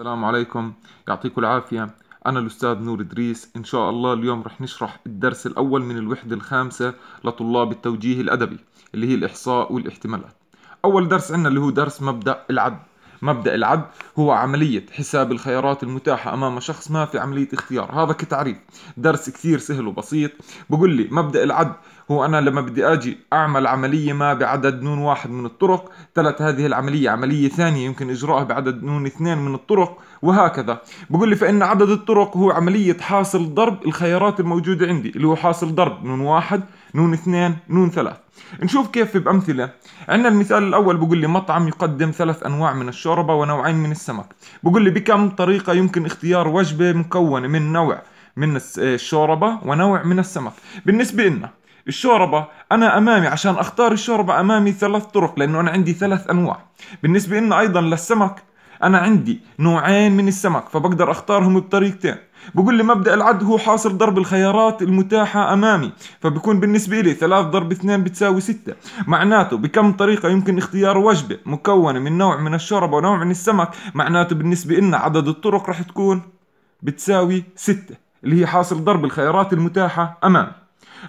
السلام عليكم يعطيكم العافية أنا الأستاذ نور إدريس إن شاء الله اليوم رح نشرح الدرس الأول من الوحدة الخامسة لطلاب التوجيه الأدبي اللي هي الإحصاء والاحتمالات أول درس عندنا اللي هو درس مبدأ العد مبدأ العد هو عملية حساب الخيارات المتاحة أمام شخص ما في عملية اختيار هذا كتعريف درس كثير سهل وبسيط بقول لي مبدأ العد هو أنا لما بدي أجي أعمل عملية ما بعدد نون واحد من الطرق تلت هذه العملية عملية ثانية يمكن إجراءها بعدد نون اثنين من الطرق وهكذا بقول لي فإن عدد الطرق هو عملية حاصل ضرب الخيارات الموجودة عندي اللي هو حاصل ضرب نون واحد نون اثنين نون ثلاث نشوف كيف بأمثلة عندنا المثال الأول بقول لي مطعم يقدم ثلاث أنواع من الشوربة ونوعين من السمك بقول لي بكم طريقة يمكن اختيار وجبة مكونة من نوع من آه، الشوربة ونوع من السمك بالنسبة لنا الشوربة أنا أمامي عشان أختار الشوربة أمامي ثلاث طرق لأنه أنا عندي ثلاث أنواع بالنسبة لنا أيضا للسمك أنا عندي نوعين من السمك فبقدر أختارهم بطريقتين بقول لي مبدا العد هو حاصر ضرب الخيارات المتاحه امامي فبكون بالنسبه لي 3 ضرب 2 بتساوي 6 معناته بكم طريقه يمكن اختيار وجبه مكونه من نوع من الشوربه ونوع من السمك معناته بالنسبه لنا عدد الطرق رح تكون بتساوي 6 اللي هي حاصل ضرب الخيارات المتاحه امامي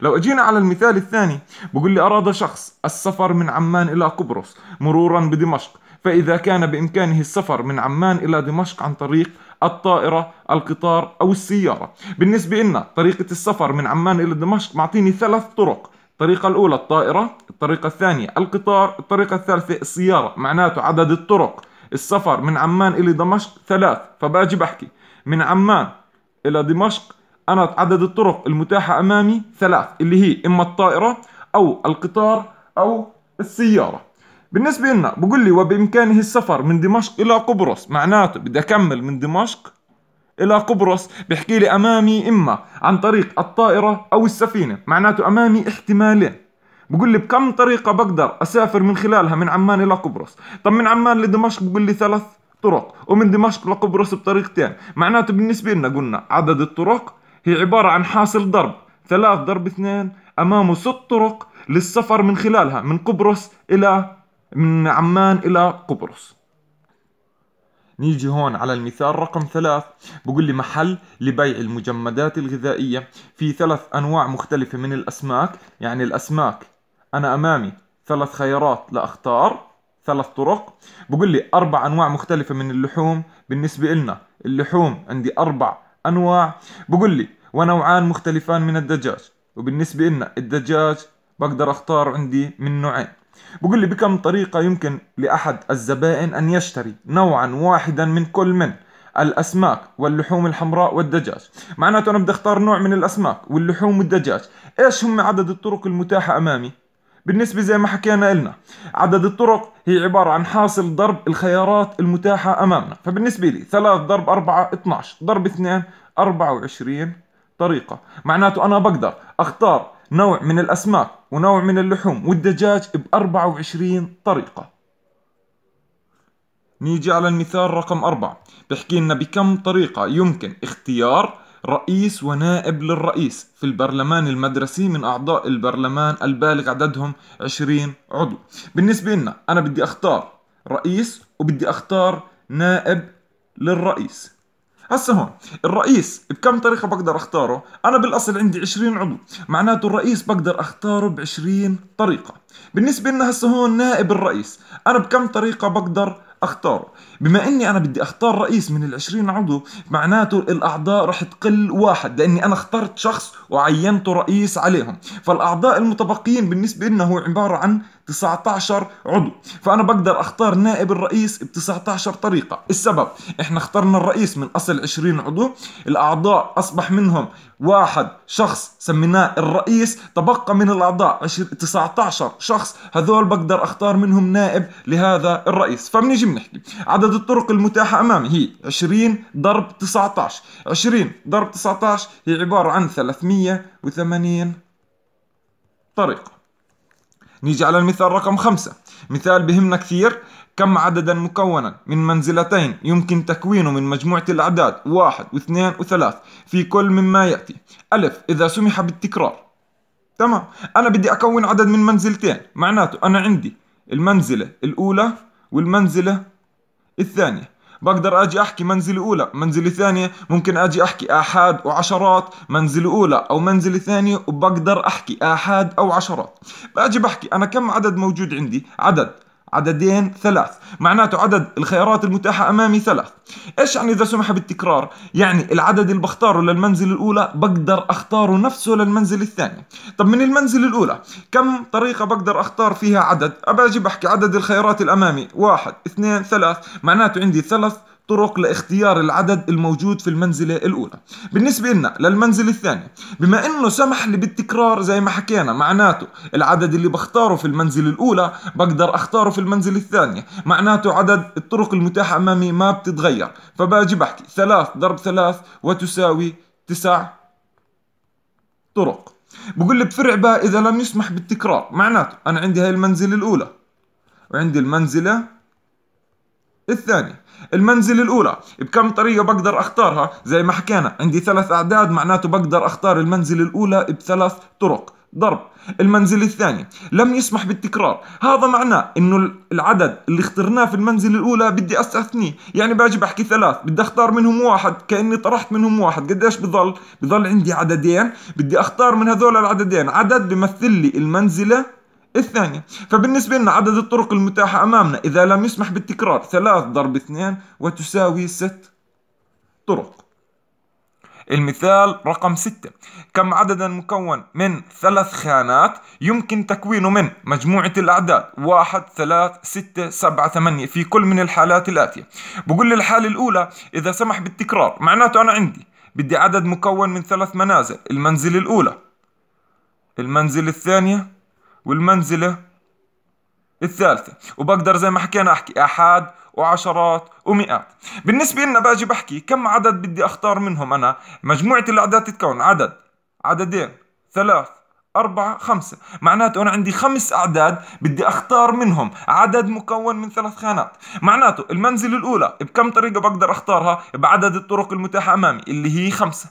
لو اجينا على المثال الثاني بقول لي اراد شخص السفر من عمان الى قبرص مرورا بدمشق فإذا كان بإمكانه السفر من عمان إلى دمشق عن طريق الطائرة القطار أو السيارة بالنسبة لنا طريقة السفر من عمان إلى دمشق معطيني ثلاث طرق الطريقة الأولى الطائرة الطريقة الثانية القطار الطريقة الثالثة السيارة معناته عدد الطرق السفر من عمان إلى دمشق ثلاث فباجي بحكي من عمان إلى دمشق أنا عدد الطرق المتاحة أمامي ثلاث اللي هي إما الطائرة أو القطار أو السيارة بالنسبة لنا بقول لي وبإمكانه السفر من دمشق إلى قبرص معناته بدي أكمل من دمشق إلى قبرص بحكي لي أمامي إما عن طريق الطائرة أو السفينة معناته أمامي احتمالين بقول لي بكم طريقة بقدر أسافر من خلالها من عمان إلى قبرص طب من عمان لدمشق بقول لي ثلاث طرق ومن دمشق لقبرص بطريقتين معناته بالنسبة لنا قلنا عدد الطرق هي عبارة عن حاصل ضرب ثلاث ضرب اثنين أمامه ست طرق للسفر من خلالها من قبرص إلى من عمان إلى قبرص نيجي هون على المثال رقم ثلاث بقول لي محل لبيع المجمدات الغذائية في ثلاث أنواع مختلفة من الأسماك يعني الأسماك أنا أمامي ثلاث خيارات لأختار ثلاث طرق بقول لي أربع أنواع مختلفة من اللحوم بالنسبة إلنا اللحوم عندي أربع أنواع بقول لي ونوعان مختلفان من الدجاج وبالنسبة إلنا الدجاج بقدر أختار عندي من نوعين بقول لي بكم طريقة يمكن لأحد الزبائن أن يشتري نوعا واحدا من كل من الاسماك واللحوم الحمراء والدجاج معناته انا بدي اختار نوع من الاسماك واللحوم والدجاج ايش هم عدد الطرق المتاحه امامي بالنسبه زي ما حكينا إلنا عدد الطرق هي عباره عن حاصل ضرب الخيارات المتاحه امامنا فبالنسبه لي 3 ضرب 4 12 ضرب 2 24 طريقه معناته انا بقدر اختار نوع من الأسماك ونوع من اللحوم والدجاج ب 24 طريقة نيجي على المثال رقم أربعة بحكي لنا بكم طريقة يمكن اختيار رئيس ونائب للرئيس في البرلمان المدرسي من أعضاء البرلمان البالغ عددهم 20 عضو بالنسبة لنا أنا بدي أختار رئيس وبدي أختار نائب للرئيس هسه هون الرئيس بكم طريقه بقدر اختاره انا بالاصل عندي 20 عضو معناته الرئيس بقدر اختاره ب 20 طريقه بالنسبه لنا هسه هون نائب الرئيس انا بكم طريقه بقدر اختاره بما اني انا بدي اختار رئيس من ال20 عضو معناته الاعضاء رح تقل واحد لاني انا اخترت شخص وعينته رئيس عليهم فالاعضاء المتبقيين بالنسبه لنا هو عباره عن 19 عضو فأنا بقدر أختار نائب الرئيس ب 19 طريقة السبب إحنا اخترنا الرئيس من أصل 20 عضو الأعضاء أصبح منهم واحد شخص سميناه الرئيس تبقى من الأعضاء 19 شخص هذول بقدر أختار منهم نائب لهذا الرئيس فبنيجي بنحكي عدد الطرق المتاحة أمامي هي 20 ضرب 19 20 ضرب 19 هي عبارة عن 380 طريقة نيجي على المثال رقم خمسة مثال بهمنا كثير كم عددا مكونا من منزلتين يمكن تكوينه من مجموعة الأعداد واحد واثنين وثلاث في كل مما يأتي ألف إذا سمح بالتكرار تمام أنا بدي أكون عدد من منزلتين معناته أنا عندي المنزلة الأولى والمنزلة الثانية بقدر اجي احكي منزلة اولى منزلة ثانية ممكن اجي احكي احاد وعشرات منزلة اولى او منزلة ثانية وبقدر احكي احاد او عشرات باجي بحكي انا كم عدد موجود عندي عدد عددين ثلاث معناته عدد الخيارات المتاحة أمامي ثلاث إيش يعني إذا سمح بالتكرار يعني العدد اللي بختاره للمنزل الأولى بقدر أختاره نفسه للمنزل الثاني طب من المنزل الأولى كم طريقة بقدر أختار فيها عدد أباجي بحكي عدد الخيارات الأمامي واحد اثنين ثلاث معناته عندي ثلاث طرق لاختيار العدد الموجود في المنزلة الأولى بالنسبة لنا للمنزلة الثانية بما أنه سمح لي بالتكرار زي ما حكينا معناته العدد اللي بختاره في المنزلة الأولى بقدر أختاره في المنزلة الثانية معناته عدد الطرق المتاحة أمامي ما بتتغير فباجي بحكي ثلاث ضرب ثلاث وتساوي تسع طرق بقول لي بفرع باء إذا لم يسمح بالتكرار معناته أنا عندي هاي المنزلة الأولى وعندي المنزلة الثاني المنزل الأولى بكم طريقة بقدر أختارها زي ما حكينا عندي ثلاث أعداد معناته بقدر أختار المنزل الأولى بثلاث طرق ضرب المنزل الثاني لم يسمح بالتكرار هذا معناه انه العدد اللي اخترناه في المنزل الاولى بدي استثنيه يعني باجي بحكي ثلاث بدي اختار منهم واحد كاني طرحت منهم واحد قديش بضل بضل عندي عددين بدي اختار من هذول العددين عدد بمثل لي المنزله الثانية فبالنسبة لنا عدد الطرق المتاحة أمامنا إذا لم يسمح بالتكرار ثلاث ضرب اثنين وتساوي ست طرق المثال رقم ستة كم عددا مكون من ثلاث خانات يمكن تكوينه من مجموعة الأعداد واحد ثلاث ستة سبعة ثمانية في كل من الحالات الآتية بقول الحالة الأولى إذا سمح بالتكرار معناته أنا عندي بدي عدد مكون من ثلاث منازل المنزل الأولى المنزل الثانية والمنزلة الثالثة وبقدر زي ما حكينا أحكي آحاد وعشرات ومئات بالنسبة لنا باجي بحكي كم عدد بدي أختار منهم أنا مجموعة الأعداد تتكون عدد عددين ثلاث أربعة خمسة معناته أنا عندي خمس أعداد بدي أختار منهم عدد مكون من ثلاث خانات معناته المنزلة الأولى بكم طريقة بقدر أختارها بعدد الطرق المتاحة أمامي اللي هي خمسة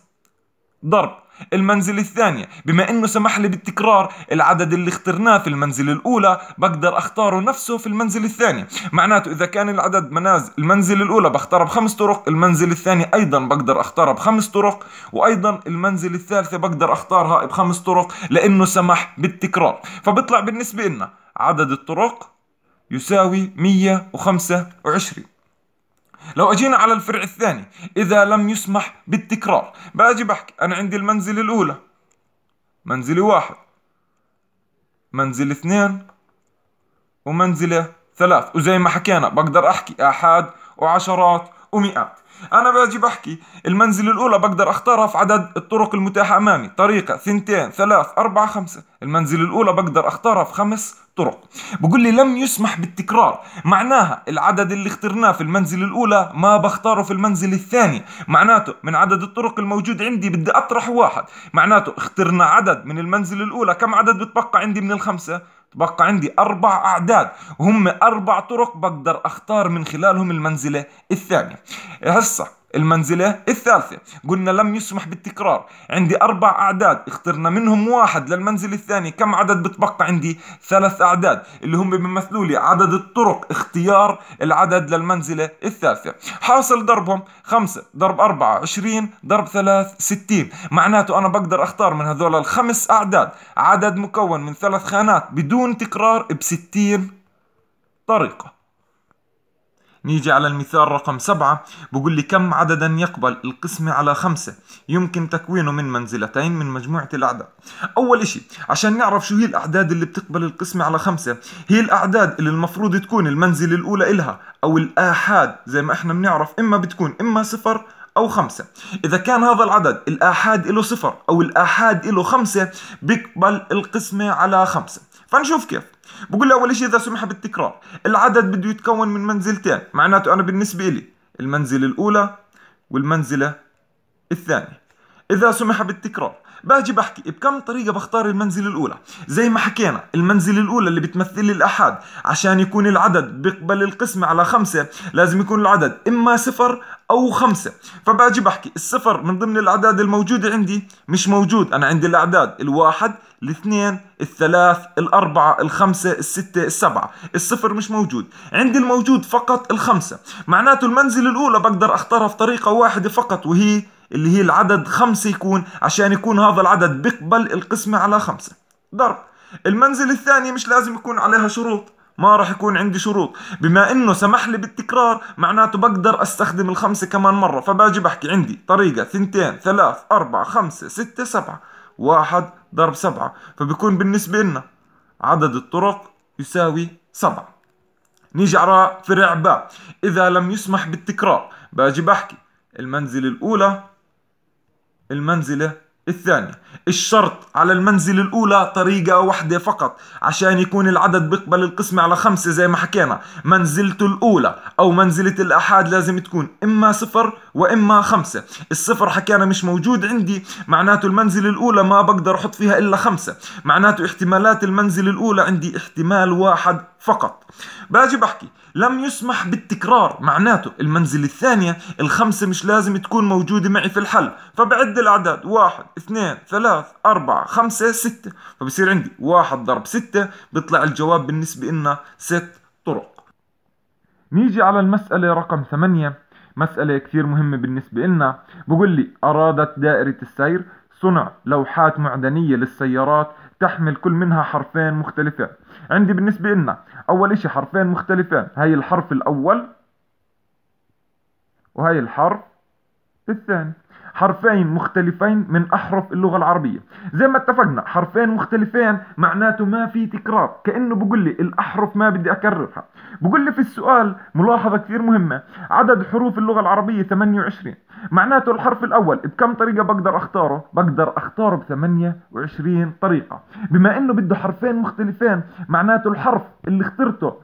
ضرب المنزل الثانية بما انه سمح لي بالتكرار العدد اللي اخترناه في المنزل الاولى بقدر اختاره نفسه في المنزل الثاني معناته اذا كان العدد منازل المنزل الاولى بختاره بخمس طرق المنزل الثاني ايضا بقدر اختارها بخمس طرق وايضا المنزل الثالثة بقدر اختارها بخمس طرق لانه سمح بالتكرار فبيطلع بالنسبة لنا عدد الطرق يساوي 125 لو اجينا على الفرع الثاني اذا لم يسمح بالتكرار باجي بحكي انا عندي المنزله الاولى منزله واحد منزل اثنين ومنزله ثلاث وزي ما حكينا بقدر احكي احاد وعشرات ومئات انا باجي بحكي المنزل الاولى بقدر اختارها في عدد الطرق المتاحه امامي طريقه ثنتين ثلاث اربعه خمسه المنزل الاولى بقدر اختارها في خمس طرق بقول لي لم يسمح بالتكرار معناها العدد اللي اخترناه في المنزل الأولى ما بختاره في المنزل الثاني معناته من عدد الطرق الموجود عندي بدي أطرح واحد معناته اخترنا عدد من المنزل الأولى كم عدد بتبقى عندي من الخمسة بقى عندي أربع أعداد وهم أربع طرق بقدر أختار من خلالهم المنزلة الثانية هسه المنزلة الثالثة قلنا لم يسمح بالتكرار عندي أربع أعداد اخترنا منهم واحد للمنزل الثاني كم عدد بتبقى عندي ثلاث أعداد اللي هم بيمثلوا لي عدد الطرق اختيار العدد للمنزلة الثالثة حاصل ضربهم خمسة ضرب أربعة عشرين ضرب ثلاث ستين معناته أنا بقدر أختار من هذول الخمس أعداد عدد مكون من ثلاث خانات بدون تكرار بستين طريقة نيجي على المثال رقم سبعة بقول لي كم عددا يقبل القسمة على خمسة يمكن تكوينه من منزلتين من مجموعة الأعداد أول إشي عشان نعرف شو هي الأعداد اللي بتقبل القسمة على خمسة هي الأعداد اللي المفروض تكون المنزلة الأولى إلها أو الآحاد زي ما إحنا بنعرف إما بتكون إما صفر أو خمسة إذا كان هذا العدد الآحاد له صفر أو الآحاد له خمسة بيقبل القسمة على خمسة فنشوف كيف بقول له اول شيء اذا سمح بالتكرار العدد بده يتكون من منزلتين معناته انا بالنسبه لي المنزله الاولى والمنزله الثانيه اذا سمح بالتكرار باجي بحكي بكم طريقه بختار المنزل الاولى زي ما حكينا المنزل الاولى اللي بتمثل لي الاحاد عشان يكون العدد بيقبل القسمه على خمسة لازم يكون العدد اما صفر او خمسة فباجي بحكي الصفر من ضمن الاعداد الموجوده عندي مش موجود انا عندي الاعداد الواحد الاثنين الثلاث الأربعة الخمسة الستة السبعة الصفر مش موجود عندي الموجود فقط الخمسة معناته المنزل الأولى بقدر أختارها في طريقة واحدة فقط وهي اللي هي العدد خمسة يكون عشان يكون هذا العدد بيقبل القسمة على خمسة ضرب المنزل الثانية مش لازم يكون عليها شروط ما راح يكون عندي شروط بما انه سمح لي بالتكرار معناته بقدر استخدم الخمسة كمان مرة فباجي بحكي عندي طريقة ثنتين ثلاث اربعة خمسة ستة سبعة واحد ضرب سبعة فبكون بالنسبة لنا عدد الطرق يساوي سبعة نيجي على فرع باء إذا لم يسمح بالتكرار باجي بحكي المنزل الأولى المنزلة الثانية الشرط على المنزل الأولى طريقة واحدة فقط عشان يكون العدد بيقبل القسمة على خمسة زي ما حكينا منزلته الأولى أو منزلة الأحاد لازم تكون إما صفر وإما خمسة الصفر حكينا مش موجود عندي معناته المنزلة الأولى ما بقدر أحط فيها إلا خمسة معناته احتمالات المنزلة الأولى عندي احتمال واحد فقط باجي بحكي لم يسمح بالتكرار معناته المنزل الثانية الخمسة مش لازم تكون موجودة معي في الحل فبعد الأعداد واحد اثنين ثلاث أربعة خمسة ستة فبصير عندي واحد ضرب ستة بيطلع الجواب بالنسبة لنا ست طرق نيجي على المسألة رقم ثمانية مسألة كثير مهمة بالنسبة لنا بقول لي أرادت دائرة السير صنع لوحات معدنية للسيارات تحمل كل منها حرفين مختلفين عندي بالنسبة لنا أول إشي حرفين مختلفين هاي الحرف الأول وهي الحرف الثاني حرفين مختلفين من أحرف اللغة العربية زي ما اتفقنا حرفين مختلفين معناته ما في تكرار كأنه بقول لي الأحرف ما بدي أكررها بقول لي في السؤال ملاحظة كثير مهمة عدد حروف اللغة العربية 28 معناته الحرف الأول بكم طريقة بقدر أختاره بقدر أختاره ب 28 طريقة بما أنه بده حرفين مختلفين معناته الحرف اللي اخترته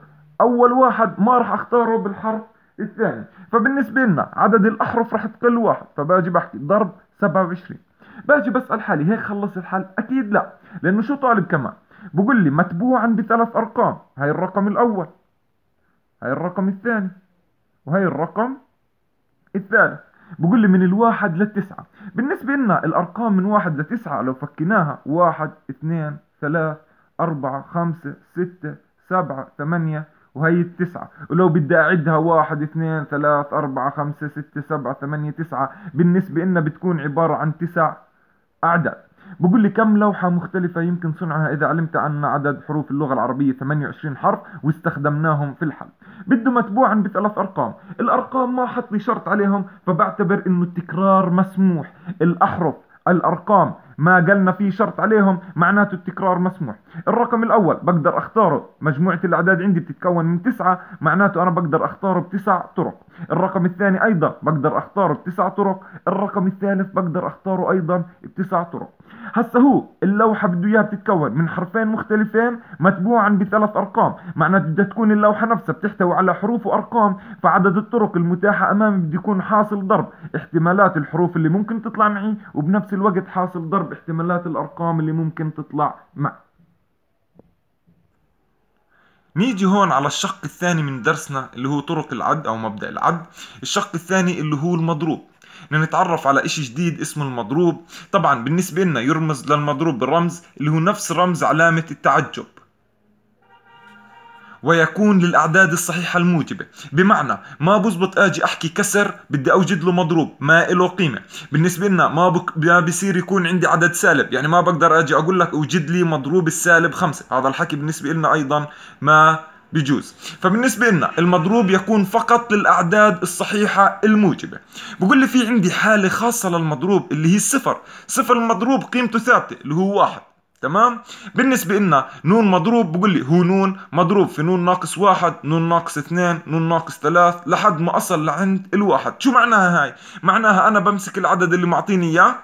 أول واحد ما راح أختاره بالحرف الثاني فبالنسبة لنا عدد الأحرف رح تقل واحد فباجي بحكي ضرب 27 باجي بسأل حالي هيك خلص الحل أكيد لا لأنه شو طالب كمان بقول لي متبوعا بثلاث أرقام هاي الرقم الأول هاي الرقم الثاني وهي الرقم الثالث بقول لي من الواحد للتسعة بالنسبة لنا الأرقام من واحد لتسعة لو فكيناها واحد اثنين ثلاث أربعة خمسة ستة سبعة ثمانية وهي التسعة ولو بدي أعدها واحد اثنين ثلاث أربعة خمسة ستة سبعة ثمانية تسعة بالنسبة إلنا بتكون عبارة عن تسع أعداد بقول لي كم لوحة مختلفة يمكن صنعها إذا علمت أن عدد حروف اللغة العربية 28 حرف واستخدمناهم في الحل بده متبوعا بثلاث أرقام الأرقام ما حط لي شرط عليهم فبعتبر أنه التكرار مسموح الأحرف الأرقام ما قلنا في شرط عليهم معناته التكرار مسموح الرقم الأول بقدر أختاره مجموعة الأعداد عندي بتتكون من تسعة معناته أنا بقدر أختاره بتسع طرق الرقم الثاني أيضا بقدر أختاره بتسع طرق الرقم الثالث بقدر أختاره أيضا بتسع طرق هسه هو اللوحة بده إياها بتتكون من حرفين مختلفين متبوعا بثلاث أرقام معناته بدها تكون اللوحة نفسها بتحتوي على حروف وأرقام فعدد الطرق المتاحة أمامي بده يكون حاصل ضرب احتمالات الحروف اللي ممكن تطلع معي وبنفس الوقت حاصل ضرب احتمالات الأرقام اللي ممكن تطلع مع نيجي هون على الشق الثاني من درسنا اللي هو طرق العد أو مبدأ العد الشق الثاني اللي هو المضروب نتعرف على إشي جديد اسمه المضروب طبعا بالنسبة لنا يرمز للمضروب بالرمز اللي هو نفس رمز علامة التعجب ويكون للأعداد الصحيحة الموجبة بمعنى ما بزبط أجي أحكي كسر بدي أوجد له مضروب ما له قيمة بالنسبة لنا ما, بك ما بصير يكون عندي عدد سالب يعني ما بقدر أجي أقول لك أوجد لي مضروب السالب خمسة هذا الحكي بالنسبة لنا أيضا ما بجوز فبالنسبة لنا المضروب يكون فقط للأعداد الصحيحة الموجبة بقول لي في عندي حالة خاصة للمضروب اللي هي الصفر صفر المضروب قيمته ثابتة اللي هو واحد تمام بالنسبة لنا نون مضروب بقول لي هو نون مضروب في نون ناقص واحد نون ناقص اثنين نون ناقص ثلاث لحد ما أصل لعند الواحد شو معناها هاي معناها أنا بمسك العدد اللي معطيني إياه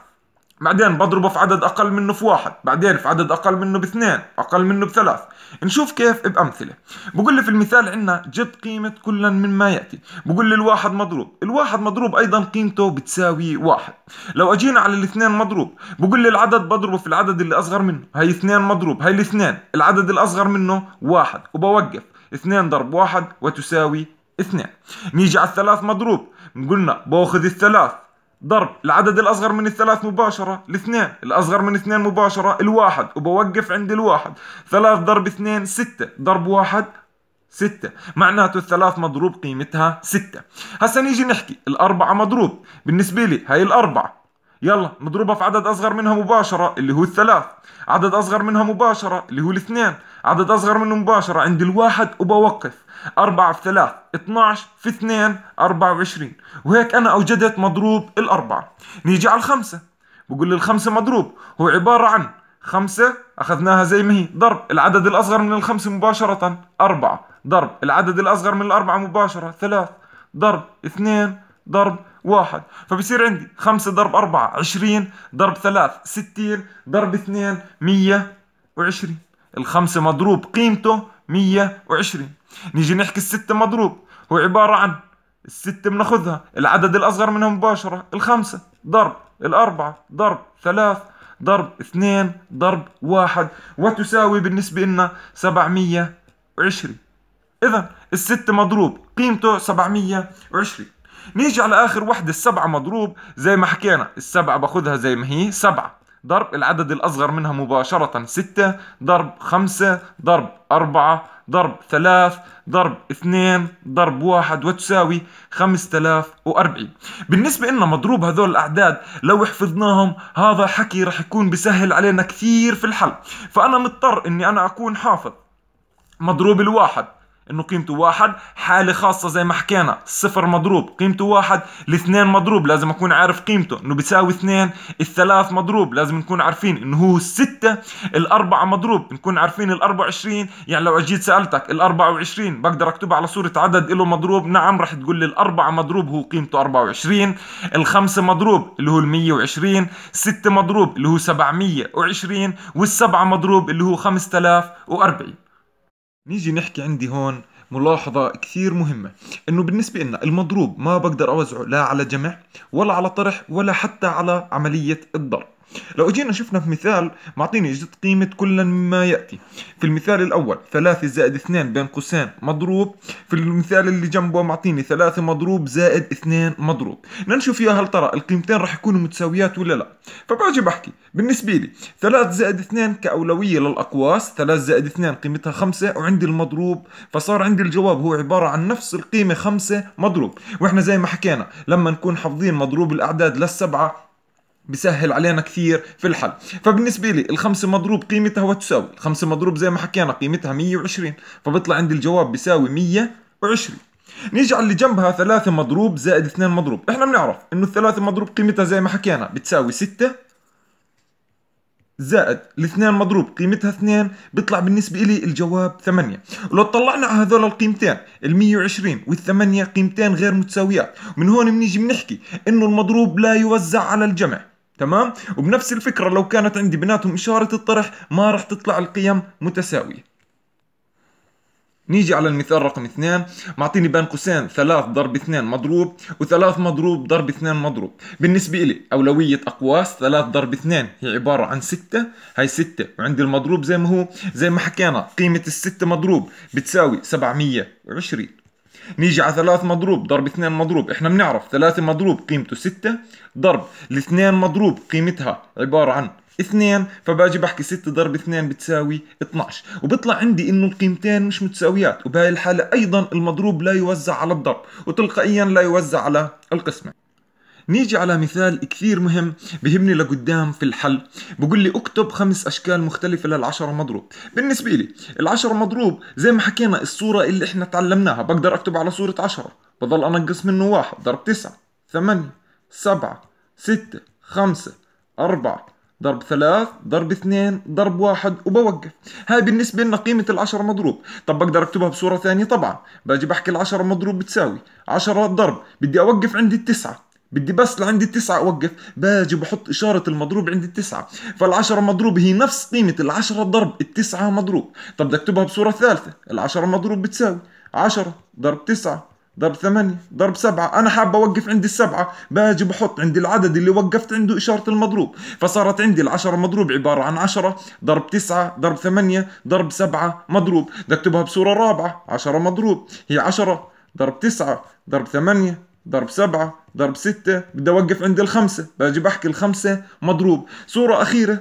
بعدين بضربه في عدد أقل منه في واحد بعدين في عدد أقل منه باثنين أقل منه بثلاث نشوف كيف بأمثلة بقول لي في المثال عندنا جد قيمة كلا مما يأتي بقول لي الواحد مضروب الواحد مضروب أيضا قيمته بتساوي واحد لو أجينا على الاثنين مضروب بقول لي العدد بضربه في العدد اللي أصغر منه هي اثنين مضروب هي الاثنين العدد الأصغر منه واحد وبوقف اثنين ضرب واحد وتساوي اثنين نيجي على الثلاث مضروب قلنا باخذ الثلاث ضرب العدد الأصغر من الثلاث مباشرة الاثنين الأصغر من اثنين مباشرة الواحد وبوقف عند الواحد ثلاث ضرب اثنين ستة ضرب واحد ستة معناته الثلاث مضروب قيمتها ستة هسا نيجي نحكي الأربعة مضروب بالنسبة لي هاي الأربعة يلا نضربها في عدد أصغر منها مباشرة اللي هو الثلاث عدد أصغر منها مباشرة اللي هو الاثنين عدد أصغر منه مباشرة عند الواحد وبوقف أربعة في ثلاث 12 في اثنين 24 وهيك أنا أوجدت مضروب الأربعة نيجي على الخمسة بقول لي الخمسة مضروب هو عبارة عن خمسة أخذناها زي ما هي ضرب العدد الأصغر من الخمسة مباشرة أربعة ضرب العدد الأصغر من الأربعة مباشرة ثلاث ضرب اثنين ضرب واحد فبصير عندي خمسة ضرب أربعة عشرين ضرب ثلاث ستين ضرب اثنين مية وعشرين الخمسة مضروب قيمته 120 نيجي نحكي الستة مضروب هو عبارة عن الستة بناخذها العدد الأصغر منهم مباشرة الخمسة ضرب الأربعة ضرب ثلاث ضرب اثنين ضرب واحد وتساوي بالنسبة لنا 720 إذا الستة مضروب قيمته 720 نيجي على آخر وحدة السبعة مضروب زي ما حكينا السبعة باخذها زي ما هي سبعة ضرب العدد الأصغر منها مباشرة ستة ضرب خمسة ضرب أربعة ضرب ثلاث ضرب اثنين ضرب واحد وتساوي خمسة آلاف وأربعين بالنسبة إلنا مضروب هذول الأعداد لو حفظناهم هذا حكي رح يكون بسهل علينا كثير في الحل فأنا مضطر إني أنا أكون حافظ مضروب الواحد انه قيمته واحد حالة خاصة زي ما حكينا الصفر مضروب قيمته واحد الاثنين مضروب لازم اكون عارف قيمته انه بيساوي اثنين الثلاث مضروب لازم نكون عارفين انه هو ستة الاربعة مضروب نكون عارفين الاربعة وعشرين يعني لو اجيت سألتك الاربعة وعشرين بقدر اكتبها على صورة عدد له مضروب نعم رح تقول لي الاربعة مضروب هو قيمته اربعة وعشرين الخمسة مضروب اللي هو المية وعشرين ستة مضروب اللي هو سبعمية وعشرين والسبعة مضروب اللي هو خمسة الاف واربعين نيجي نحكي عندي هون ملاحظة كثير مهمة انه بالنسبة لنا المضروب ما بقدر اوزعه لا على جمع ولا على طرح ولا حتى على عملية الضرب لو اجينا شفنا في مثال معطيني اجت قيمة كل مما يأتي في المثال الأول ثلاثة زائد اثنان بين قوسين مضروب في المثال اللي جنبه معطيني ثلاثة مضروب زائد اثنان مضروب نشوف يا هل ترى القيمتين راح يكونوا متساويات ولا لا فباجي بحكي بالنسبة لي ثلاثة زائد اثنان كأولوية للأقواس ثلاثة زائد اثنان قيمتها خمسة وعندي المضروب فصار عندي الجواب هو عبارة عن نفس القيمة خمسة مضروب واحنا زي ما حكينا لما نكون حافظين مضروب الأعداد للسبعة بيسهل علينا كثير في الحل فبالنسبة لي الخمسة مضروب قيمتها وتساوي الخمسة مضروب زي ما حكينا قيمتها 120 فبطلع عندي الجواب بيساوي 120 نيجي على اللي جنبها ثلاثة مضروب زائد اثنين مضروب احنا بنعرف انه الثلاثة مضروب قيمتها زي ما حكينا بتساوي ستة زائد الاثنين مضروب قيمتها اثنين بيطلع بالنسبة لي الجواب ثمانية ولو طلعنا على هذول القيمتين المية وعشرين والثمانية قيمتين غير متساويات من هون بنيجي بنحكي انه المضروب لا يوزع على الجمع تمام وبنفس الفكرة لو كانت عندي بناتهم إشارة الطرح ما راح تطلع القيم متساوية نيجي على المثال رقم اثنان معطيني بين قوسين ثلاث ضرب اثنان مضروب وثلاث مضروب ضرب اثنان مضروب بالنسبة لي أولوية أقواس ثلاث ضرب اثنان هي عبارة عن ستة هاي ستة وعندي المضروب زي ما هو زي ما حكينا قيمة الستة مضروب بتساوي سبعمية وعشرين نيجي على ثلاث مضروب ضرب اثنين مضروب احنا بنعرف ثلاثة مضروب قيمته ستة ضرب الاثنين مضروب قيمتها عبارة عن اثنين فباجي بحكي 6 ضرب اثنين بتساوي 12 وبطلع عندي انه القيمتين مش متساويات وبهي الحالة ايضا المضروب لا يوزع على الضرب وتلقائيا لا يوزع على القسمة نيجي على مثال كثير مهم بهمني لقدام في الحل بقول لي اكتب خمس اشكال مختلفه للعشره مضروب بالنسبه لي العشره مضروب زي ما حكينا الصوره اللي احنا تعلمناها بقدر اكتب على صوره عشرة بضل انقص منه واحد ضرب تسعة ثمانية سبعة ستة خمسة أربعة ضرب ثلاث ضرب اثنين ضرب واحد وبوقف هاي بالنسبة لنا قيمة العشرة مضروب طب بقدر اكتبها بصورة ثانية طبعا باجي بحكي العشرة مضروب بتساوي عشرة ضرب بدي اوقف عند التسعة بدي بس لعندي التسعة أوقف باجي بحط إشارة المضروب عند التسعة فالعشرة مضروب هي نفس قيمة العشرة ضرب التسعة مضروب طب بدي أكتبها بصورة ثالثة العشرة مضروب بتساوي عشرة ضرب تسعة ضرب ثمانية ضرب سبعة أنا حاب أوقف عند السبعة باجي بحط عند العدد اللي وقفت عنده إشارة المضروب فصارت عندي العشرة مضروب عبارة عن عشرة ضرب تسعة ضرب ثمانية ضرب سبعة مضروب بدي أكتبها بصورة رابعة عشرة مضروب هي عشرة ضرب تسعة ضرب ثمانية ضرب سبعة ضرب ستة بدي أوقف عند الخمسة باجي بحكي الخمسة مضروب صورة أخيرة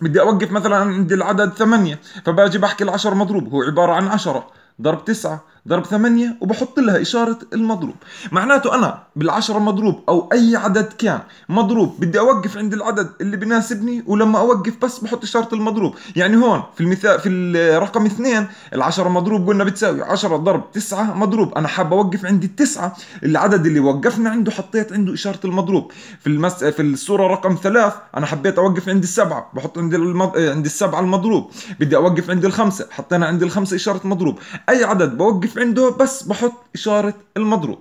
بدي أوقف مثلا عند العدد ثمانية فباجي بحكي العشر مضروب هو عبارة عن عشرة ضرب تسعة ضرب ثمانية وبحط لها إشارة المضروب معناته أنا بالعشرة مضروب أو أي عدد كان مضروب بدي أوقف عند العدد اللي بناسبني ولما أوقف بس بحط إشارة المضروب يعني هون في المثال في الرقم اثنين العشرة مضروب قلنا بتساوي 10 ضرب 9 مضروب أنا حاب أوقف عند التسعة العدد اللي وقفنا عنده حطيت عنده إشارة المضروب في المس... في الصورة رقم ثلاث أنا حبيت أوقف عند السبعة بحط عند المض... عند السبعة المضروب بدي أوقف عند الخمسة حطينا عند الخمسة إشارة مضروب اي عدد بوقف عنده بس بحط اشاره المضروب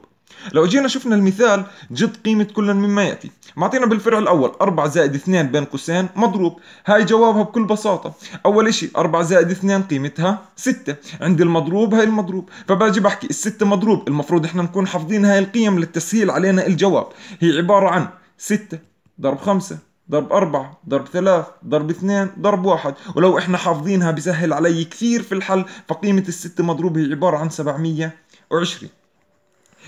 لو اجينا شفنا المثال جد قيمة كل مما يأتي معطينا بالفرع الأول 4 زائد 2 بين قوسين مضروب هاي جوابها بكل بساطة أول إشي 4 زائد 2 قيمتها 6 عندي المضروب هاي المضروب فباجي بحكي الستة مضروب المفروض إحنا نكون حافظين هاي القيم للتسهيل علينا الجواب هي عبارة عن 6 ضرب 5 ضرب أربعة ضرب ثلاث ضرب اثنين ضرب واحد ولو احنا حافظينها بسهل علي كثير في الحل فقيمة الستة مضروبة هي عبارة عن سبعمية وعشرين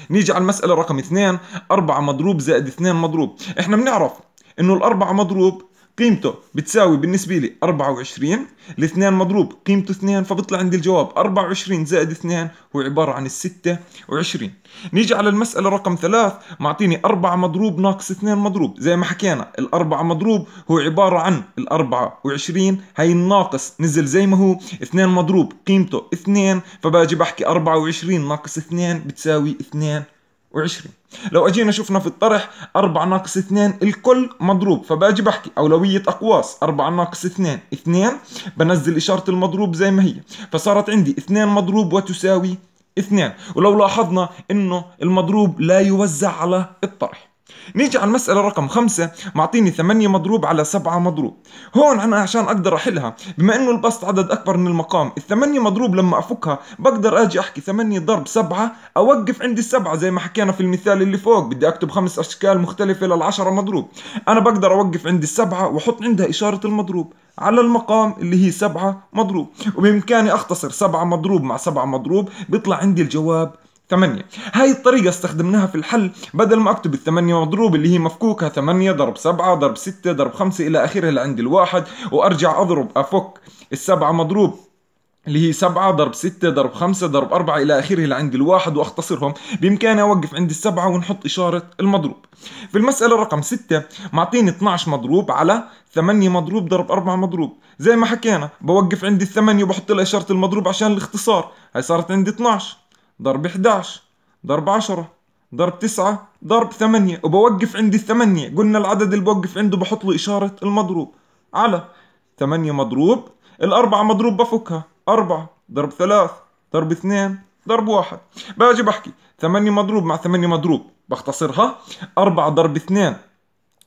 نيجي على المسألة رقم اثنين أربعة مضروب زائد اثنين مضروب احنا بنعرف انه الأربعة مضروب قيمته بتساوي بالنسبة لي 24 الاثنين مضروب قيمته 2 فبطلع عندي الجواب 24 زائد 2 هو عبارة عن 26 نيجي على المسألة رقم 3 معطيني 4 مضروب ناقص 2 مضروب زي ما حكينا 4 مضروب هو عبارة عن ال 24 هي الناقص نزل زي ما هو 2 مضروب قيمته 2 فباجي بحكي 24 ناقص 2 بتساوي 2 وعشرين لو اجينا شفنا في الطرح 4 ناقص 2 الكل مضروب فباجي بحكي اولوية اقواس 4 ناقص 2 2 بنزل اشارة المضروب زي ما هي فصارت عندي 2 مضروب وتساوي 2 ولو لاحظنا انه المضروب لا يوزع على الطرح نيجي على المسألة رقم خمسة معطيني ثمانية مضروب على سبعة مضروب هون أنا عشان أقدر أحلها بما أنه البسط عدد أكبر من المقام الثمانية مضروب لما أفكها بقدر أجي أحكي ثمانية ضرب سبعة أوقف عند السبعة زي ما حكينا في المثال اللي فوق بدي أكتب خمس أشكال مختلفة للعشرة مضروب أنا بقدر أوقف عند السبعة وأحط عندها إشارة المضروب على المقام اللي هي سبعة مضروب وبإمكاني أختصر سبعة مضروب مع سبعة مضروب بيطلع عندي الجواب 8 هاي الطريقة استخدمناها في الحل بدل ما اكتب الثمانية مضروب اللي هي مفكوكها 8 ضرب 7 ضرب 6 ضرب 5 الى اخره لعند الواحد وارجع اضرب افك السبعة مضروب اللي هي 7 ضرب 6 ضرب 5 ضرب 4 الى اخره لعند الواحد واختصرهم بامكاني اوقف عند السبعه ونحط اشاره المضروب في المساله رقم 6 معطيني 12 مضروب على 8 مضروب ضرب 4 مضروب زي ما حكينا بوقف عند الثمانية وبحط لها اشاره المضروب عشان الاختصار هي صارت عندي 12 ضرب 11 ضرب 10 ضرب 9 ضرب 8 وبوقف عند الثمانية قلنا العدد اللي بوقف عنده بحط له إشارة المضروب على 8 مضروب الأربعة مضروب بفكها 4 ضرب 3 ضرب 2 ضرب 1 باجي بحكي 8 مضروب مع 8 مضروب بختصرها 4 ضرب 2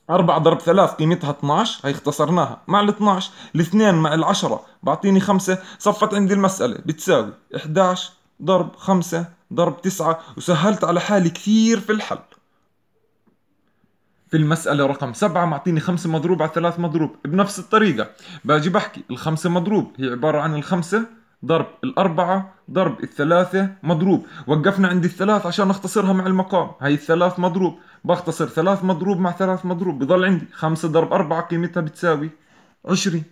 4 ضرب 3 قيمتها 12 هي اختصرناها مع ال 12 ال 2 مع ال 10 بعطيني 5 صفت عندي المسألة بتساوي 11 ضرب خمسة ضرب تسعة وسهلت على حالي كثير في الحل في المسألة رقم سبعة معطيني خمسة مضروب على ثلاث مضروب بنفس الطريقة باجي بحكي الخمسة مضروب هي عبارة عن الخمسة ضرب الأربعة ضرب الثلاثة مضروب وقفنا عند الثلاث عشان نختصرها مع المقام هاي الثلاث مضروب بختصر ثلاث مضروب مع ثلاث مضروب بضل عندي خمسة ضرب أربعة قيمتها بتساوي عشرين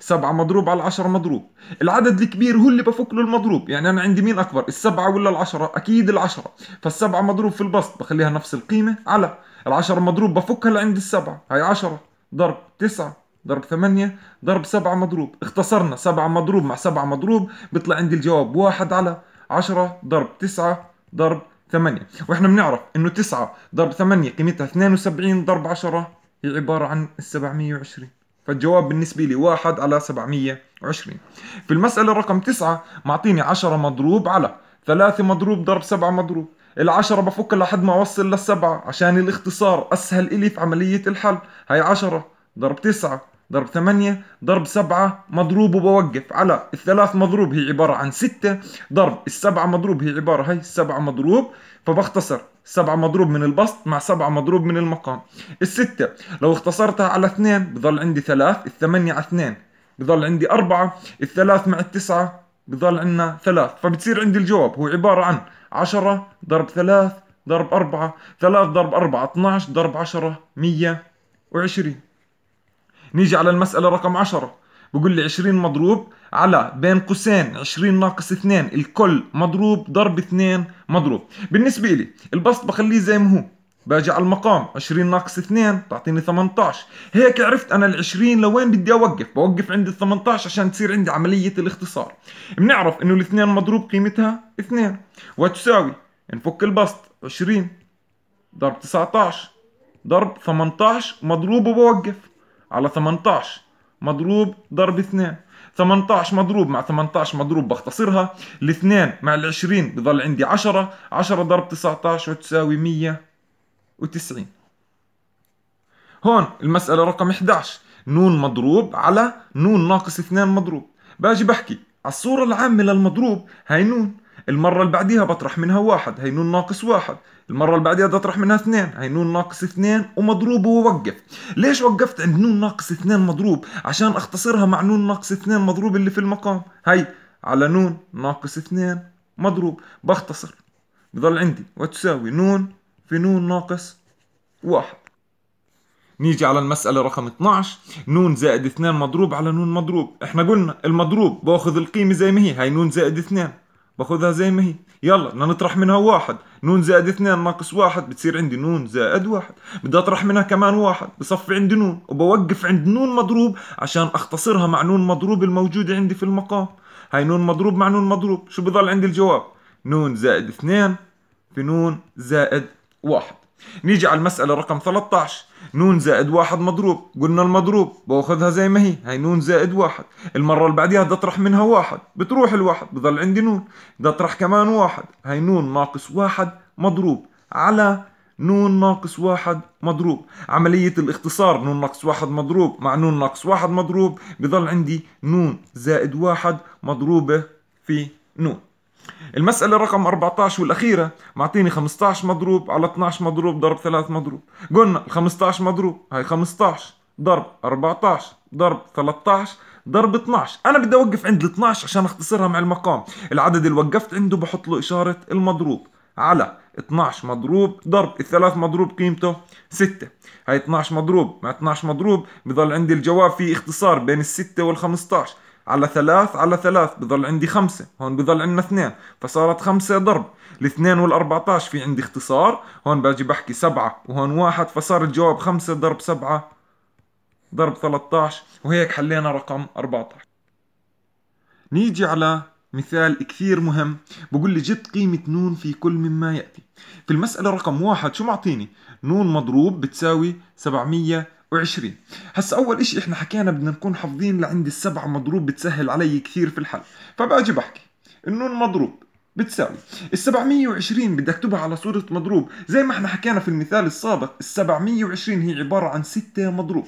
سبعة مضروب على العشرة مضروب العدد الكبير هو اللي بفك له المضروب يعني أنا عندي مين أكبر السبعة ولا العشرة أكيد العشرة فالسبعة مضروب في البسط بخليها نفس القيمة على العشرة مضروب بفكها لعند السبعة هاي عشرة ضرب تسعة ضرب ثمانية ضرب سبعة مضروب اختصرنا سبعة مضروب مع سبعة مضروب بيطلع عندي الجواب واحد على عشرة ضرب تسعة ضرب ثمانية واحنا بنعرف انه تسعة ضرب ثمانية قيمتها وسبعين ضرب عشرة هي عبارة عن السبعمية وعشرين فالجواب بالنسبة لي 1 على 720 في المسألة رقم 9 معطيني 10 مضروب على 3 مضروب ضرب 7 مضروب العشرة بفك لحد ما أوصل للسبعة عشان الاختصار أسهل إلي في عملية الحل هاي عشرة ضرب تسعة ضرب ثمانية ضرب سبعة مضروب وبوقف على الثلاث مضروب هي عبارة عن ستة ضرب السبعة مضروب هي عبارة هاي السبعة مضروب فبختصر سبعة مضروب من البسط مع سبعة مضروب من المقام الستة لو اختصرتها على اثنين بظل عندي ثلاث الثمانية على اثنين بظل عندي أربعة الثلاث مع التسعة بظل عندنا ثلاث فبتصير عندي الجواب هو عبارة عن عشرة ضرب ثلاث ضرب أربعة ثلاث ضرب أربعة 12 ضرب عشرة مية وعشرين نيجي على المسألة رقم 10 بقول لي 20 مضروب على بين قوسين 20 ناقص 2 الكل مضروب ضرب 2 مضروب بالنسبة لي البسط بخليه زي ما هو باجي على المقام 20 ناقص 2 تعطيني 18 هيك عرفت انا ال 20 لوين بدي اوقف بوقف عند ال 18 عشان تصير عندي عملية الاختصار بنعرف انه الاثنين مضروب قيمتها 2 وتساوي نفك البسط 20 ضرب 19 ضرب 18 مضروب وبوقف على 18 مضروب ضرب 2 18 مضروب مع 18 مضروب بختصرها ال2 مع ال 20 بضل عندي 10 10 ضرب 19 وتساوي 190 هون المسألة رقم 11 نون مضروب على نون ناقص 2 مضروب باجي بحكي على الصورة العامة للمضروب هاي نون المرة اللي بعديها بطرح منها واحد هي نون ناقص واحد المرة اللي بعديها بطرح منها اثنين هي نون ناقص اثنين ومضروب ووقف ليش وقفت عند نون ناقص اثنين مضروب عشان اختصرها مع نون ناقص اثنين مضروب اللي في المقام هي على نون ناقص اثنين مضروب بختصر بضل عندي وتساوي نون في نون ناقص واحد نيجي على المسألة رقم 12 نون زائد 2 مضروب على نون مضروب احنا قلنا المضروب باخذ القيمة زي ما هي هي نون زائد 2 باخذها زي ما هي يلا بدنا نطرح منها واحد نون زائد اثنين ناقص واحد بتصير عندي نون زائد واحد بدي اطرح منها كمان واحد بصفي عندي نون وبوقف عند نون مضروب عشان اختصرها مع نون مضروب الموجودة عندي في المقام هاي نون مضروب مع نون مضروب شو بضل عندي الجواب نون زائد اثنين في نون زائد واحد نيجي على المسألة رقم 13 نون زائد واحد مضروب قلنا المضروب باخذها زي ما هي هي نون زائد واحد المرة اللي بعديها بدي اطرح منها واحد بتروح الواحد بضل عندي نون بدي اطرح كمان واحد هي نون ناقص واحد مضروب على نون ناقص واحد مضروب عملية الاختصار نون ناقص واحد مضروب مع نون ناقص واحد مضروب بضل عندي نون زائد واحد مضروبة في نون المسألة رقم 14 والأخيرة معطيني 15 مضروب على 12 مضروب ضرب 3 مضروب قلنا 15 مضروب هاي 15 ضرب 14 ضرب 13 ضرب 12 انا بدي اوقف عند ال 12 عشان اختصرها مع المقام العدد اللي وقفت عنده بحط له اشاره المضروب على 12 مضروب ضرب الثلاث مضروب قيمته 6 هاي 12 مضروب مع 12 مضروب بضل عندي الجواب في اختصار بين ال 6 وال 15 على ثلاث على ثلاث بضل عندي خمسة هون بضل عندنا اثنين فصارت خمسة ضرب الاثنين والأربعتاش في عندي اختصار هون باجي بحكي سبعة وهون واحد فصار الجواب خمسة ضرب سبعة ضرب ثلاثتاش وهيك حلينا رقم أربعتاش نيجي على مثال كثير مهم بقول لي جد قيمة نون في كل مما يأتي في المسألة رقم واحد شو معطيني؟ نون مضروب بتساوي 700 وعشرين هسا أول إشي إحنا حكينا بدنا نكون حافظين لعندي السبعة مضروب بتسهل علي كثير في الحل فباجي بحكي النون مضروب بتساوي ال 720 بدي اكتبها على صورة مضروب زي ما احنا حكينا في المثال السابق ال 720 هي عبارة عن 6 مضروب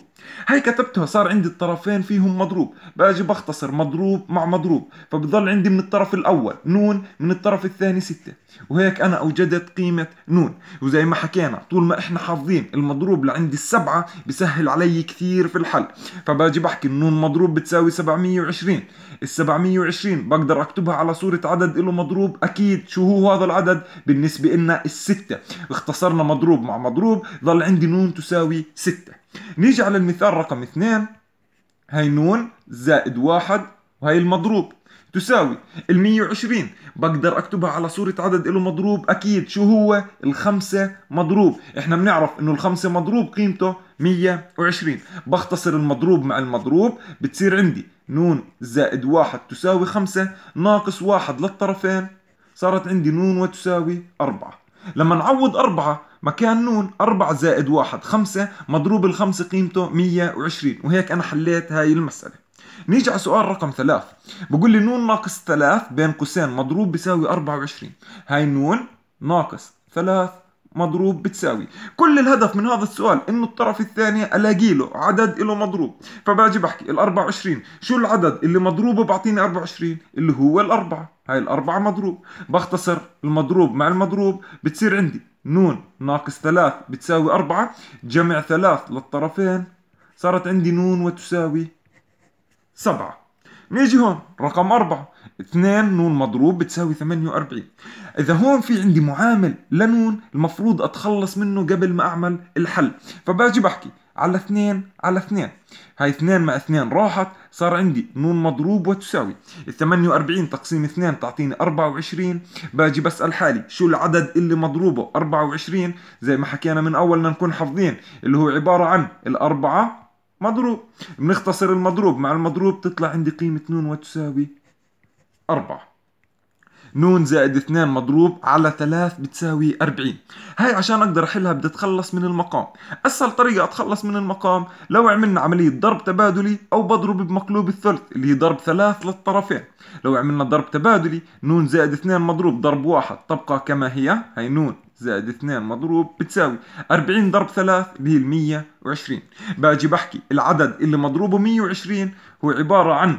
هاي كتبتها صار عندي الطرفين فيهم مضروب باجي بختصر مضروب مع مضروب فبضل عندي من الطرف الأول نون من الطرف الثاني 6 وهيك أنا أوجدت قيمة نون وزي ما حكينا طول ما إحنا حافظين المضروب لعندي السبعة بسهل علي كثير في الحل فباجي بحكي النون مضروب بتساوي 720 ال 720 بقدر أكتبها على صورة عدد له مضروب أكيد شو هو هذا العدد بالنسبة لنا الستة اختصرنا مضروب مع مضروب ظل عندي نون تساوي ستة نيجي على المثال رقم اثنين هي نون زائد واحد وهي المضروب تساوي ال 120 بقدر اكتبها على صورة عدد له مضروب اكيد شو هو الخمسة مضروب احنا بنعرف انه الخمسة مضروب قيمته 120 بختصر المضروب مع المضروب بتصير عندي نون زائد واحد تساوي خمسة ناقص واحد للطرفين صارت عندي نون وتساوي أربعة لما نعوض أربعة مكان نون أربعة زائد واحد خمسة مضروب الخمسة قيمته 120 وهيك أنا حليت هاي المسألة نيجي على سؤال رقم ثلاث بقول لي نون ناقص ثلاث بين قوسين مضروب بيساوي 24 هاي نون ناقص ثلاث مضروب بتساوي كل الهدف من هذا السؤال انه الطرف الثاني الاقي له عدد له مضروب فباجي بحكي ال24 شو العدد اللي مضروبه بعطيني 24 اللي هو الاربعه هاي الاربعه مضروب بختصر المضروب مع المضروب بتصير عندي نون ناقص ثلاث بتساوي أربعة جمع ثلاث للطرفين صارت عندي نون وتساوي سبعة نيجي هون رقم أربعة اثنين نون مضروب بتساوي ثمانية وأربعين إذا هون في عندي معامل لنون المفروض أتخلص منه قبل ما أعمل الحل فباجي بحكي على اثنين على اثنين هاي اثنين مع اثنين راحت صار عندي نون مضروب وتساوي الثمانية واربعين تقسيم اثنين تعطيني اربعة وعشرين باجي بسأل حالي شو العدد اللي مضروبه اربعة وعشرين زي ما حكينا من اول نكون حافظين اللي هو عبارة عن الاربعة مضروب بنختصر المضروب مع المضروب تطلع عندي قيمة ن وتساوي أربعة نون زائد 2 مضروب على 3 بتساوي 40 هاي عشان اقدر احلها بدي اتخلص من المقام اسهل طريقه اتخلص من المقام لو عملنا عمليه ضرب تبادلي او بضرب بمقلوب الثلث اللي هي ضرب 3 للطرفين لو عملنا ضرب تبادلي نون زائد 2 مضروب ضرب 1 تبقى كما هي هي نون زائد 2 مضروب بتساوي 40 ضرب 3 اللي هي ال 120 باجي بحكي العدد اللي مضروبه 120 هو عباره عن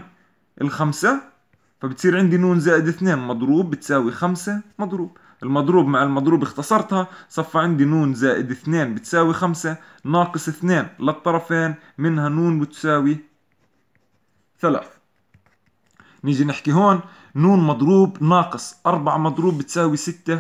الخمسه فبتصير عندي نون زائد اثنين مضروب بتساوي خمسة مضروب المضروب مع المضروب اختصرتها صفى عندي نون زائد اثنين بتساوي خمسة ناقص اثنين للطرفين منها نون بتساوي ثلاث نيجي نحكي هون نون مضروب ناقص أربعة مضروب بتساوي ستة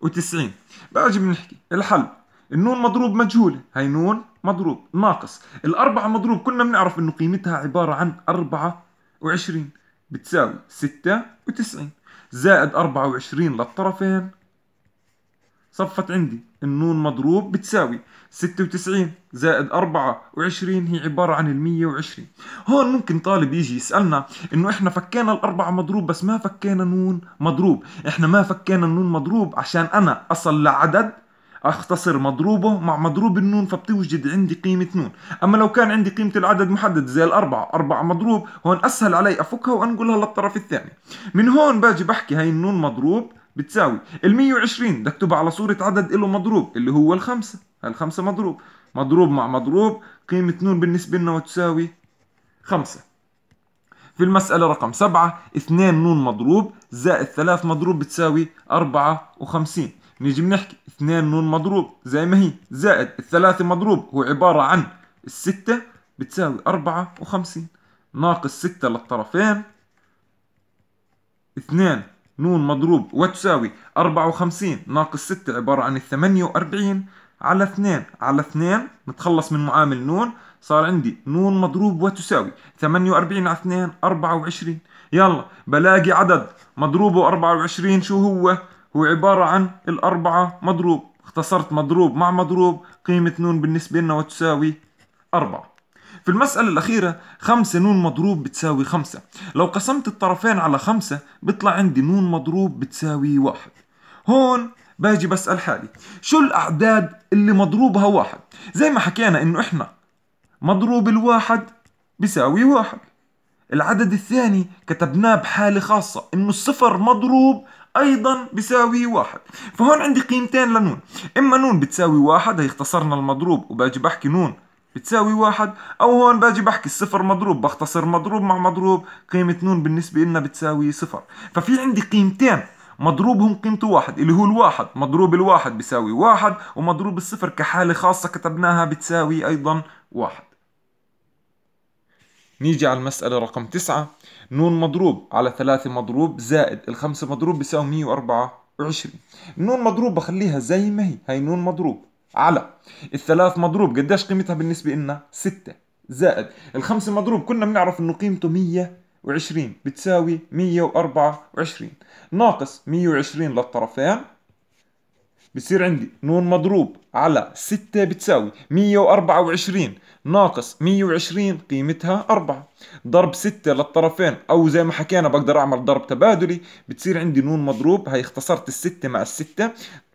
وتسعين باجي بنحكي الحل النون مضروب مجهولة هي نون مضروب ناقص الأربعة مضروب كنا بنعرف إنه قيمتها عبارة عن أربعة وعشرين بتساوي ستة وتسعين زائد أربعة وعشرين للطرفين صفت عندي النون مضروب بتساوي ستة وتسعين زائد أربعة وعشرين هي عبارة عن المية وعشرين هون ممكن طالب يجي يسألنا إنه إحنا فكينا الأربعة مضروب بس ما فكينا نون مضروب إحنا ما فكينا النون مضروب عشان أنا أصل لعدد اختصر مضروبه مع مضروب النون فبتوجد عندي قيمه نون اما لو كان عندي قيمه العدد محدد زي الاربعه أربعة مضروب هون اسهل علي افكها وانقلها للطرف الثاني من هون باجي بحكي هاي النون مضروب بتساوي ال 120 بدي اكتبها على صوره عدد له مضروب اللي هو الخمسه الخمسه مضروب مضروب مع مضروب قيمه نون بالنسبه لنا وتساوي خمسة في المسألة رقم سبعة اثنين نون مضروب زائد ثلاث مضروب بتساوي أربعة وخمسين نيجي بنحكي اثنين نون مضروب زي ما هي زائد الثلاثة مضروب هو عبارة عن الستة بتساوي أربعة وخمسين ناقص ستة للطرفين اثنين نون مضروب وتساوي أربعة وخمسين ناقص ستة عبارة عن الثمانية وأربعين على اثنين على اثنين نتخلص من معامل نون صار عندي نون مضروب وتساوي ثمانية وأربعين على اثنين أربعة وعشرين يلا بلاقي عدد مضروبه أربعة وعشرين شو هو؟ هو عبارة عن الأربعة مضروب اختصرت مضروب مع مضروب قيمة نون بالنسبة لنا وتساوي أربعة في المسألة الأخيرة خمسة نون مضروب بتساوي خمسة لو قسمت الطرفين على خمسة بيطلع عندي نون مضروب بتساوي واحد هون باجي بسأل حالي شو الأعداد اللي مضروبها واحد زي ما حكينا إنه إحنا مضروب الواحد بيساوي واحد العدد الثاني كتبناه بحالة خاصة إنه الصفر مضروب ايضا بساوي واحد فهون عندي قيمتين لنون اما نون بتساوي واحد هي اختصرنا المضروب وباجي بحكي نون بتساوي واحد او هون باجي بحكي الصفر مضروب بختصر مضروب مع مضروب قيمة نون بالنسبة لنا بتساوي صفر ففي عندي قيمتين مضروبهم قيمته واحد اللي هو الواحد مضروب الواحد بيساوي واحد ومضروب الصفر كحالة خاصة كتبناها بتساوي أيضا واحد نيجي على المسألة رقم تسعة نون مضروب على 3 مضروب زائد الخمسة مضروب بيساوي 124 نون مضروب بخليها زي ما هي هي نون مضروب على الثلاث مضروب قديش قيمتها بالنسبة لنا 6 زائد الخمسة مضروب كنا بنعرف انه قيمته 120 بتساوي 124 ناقص 120 للطرفين بصير عندي نون مضروب على 6 بتساوي 124 ناقص 120 قيمتها 4 ضرب 6 للطرفين او زي ما حكينا بقدر اعمل ضرب تبادلي بتصير عندي نون مضروب هي اختصرت ال6 مع ال6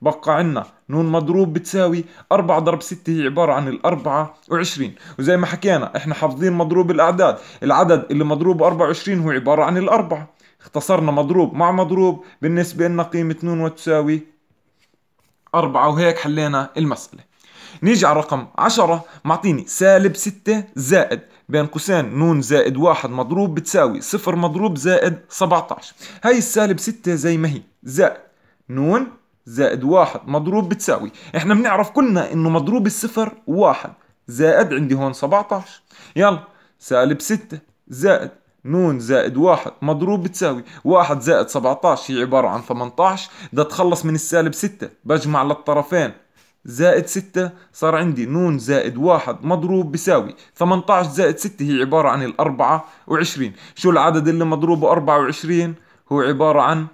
بقى عندنا نون مضروب بتساوي 4 ضرب 6 هي عبارة عن ال 24 وزي ما حكينا احنا حافظين مضروب الاعداد العدد اللي مضروب 24 هو عبارة عن الأربعة اختصرنا مضروب مع مضروب بالنسبة لنا قيمة نون وتساوي أربعة وهيك حلينا المسألة نيجي على رقم 10 معطيني سالب 6 زائد بين قوسين نون زائد واحد مضروب بتساوي صفر مضروب زائد 17 هاي السالب 6 زي ما هي زائد نون زائد واحد مضروب بتساوي احنا بنعرف كلنا انه مضروب الصفر واحد زائد عندي هون 17 يلا سالب 6 زائد نون زائد واحد مضروب بتساوي واحد زائد 17 هي عبارة عن 18 بدي أتخلص من السالب 6 بجمع للطرفين زائد 6 صار عندي نون زائد واحد مضروب بساوي 18 زائد 6 هي عبارة عن الأربعة وعشرين شو العدد اللي مضروبه أربعة وعشرين هو عبارة عن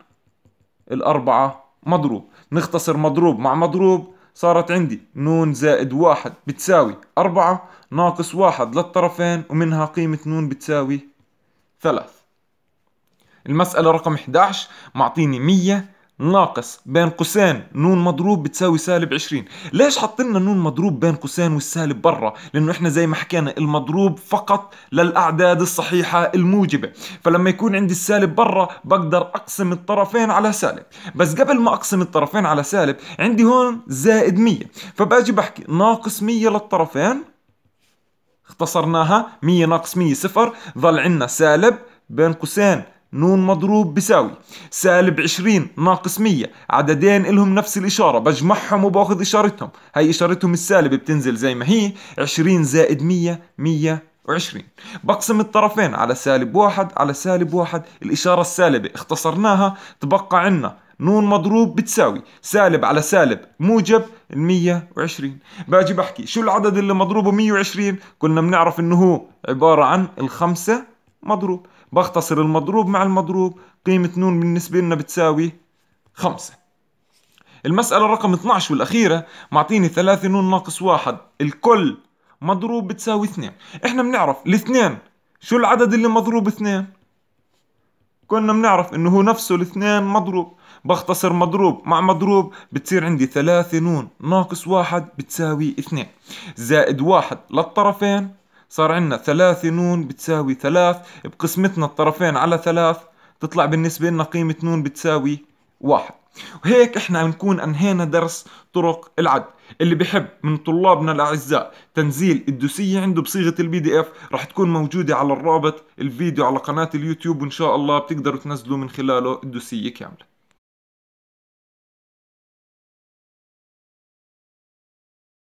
الأربعة مضروب نختصر مضروب مع مضروب صارت عندي نون زائد واحد بتساوي أربعة ناقص واحد للطرفين ومنها قيمة نون بتساوي ثلاث المسألة رقم 11 معطيني 100 ناقص بين قوسين نون مضروب بتساوي سالب 20 ليش حطينا نون مضروب بين قوسين والسالب برا لانه احنا زي ما حكينا المضروب فقط للاعداد الصحيحه الموجبه فلما يكون عندي السالب برا بقدر اقسم الطرفين على سالب بس قبل ما اقسم الطرفين على سالب عندي هون زائد 100 فباجي بحكي ناقص 100 للطرفين اختصرناها 100 ناقص 100 صفر ظل عندنا سالب بين قوسين نون مضروب بساوي سالب 20 ناقص 100 عددين لهم نفس الإشارة بجمعهم وباخذ إشارتهم هي إشارتهم السالبة بتنزل زي ما هي 20 زائد 100 120 بقسم الطرفين على سالب واحد على سالب واحد الإشارة السالبة اختصرناها تبقى عنا نون مضروب بتساوي سالب على سالب موجب ال 120 باجي بحكي شو العدد اللي مضروبه 120 كنا بنعرف انه هو عباره عن الخمسه مضروب بختصر المضروب مع المضروب قيمه نون بالنسبه لنا بتساوي خمسة المسألة رقم 12 والأخيرة معطيني 3 نون ناقص واحد الكل مضروب بتساوي اثنين احنا بنعرف الاثنين شو العدد اللي مضروب اثنين كنا بنعرف انه هو نفسه الاثنين مضروب بختصر مضروب مع مضروب بتصير عندي ثلاثة نون ناقص واحد بتساوي اثنين زائد واحد للطرفين صار عندنا ثلاثة نون بتساوي ثلاث بقسمتنا الطرفين على ثلاث تطلع بالنسبة لنا قيمة نون بتساوي واحد وهيك احنا بنكون انهينا درس طرق العد اللي بحب من طلابنا الاعزاء تنزيل الدوسية عنده بصيغة البي دي اف راح تكون موجودة على الرابط الفيديو على قناة اليوتيوب وان شاء الله بتقدروا تنزلوا من خلاله الدوسية كاملة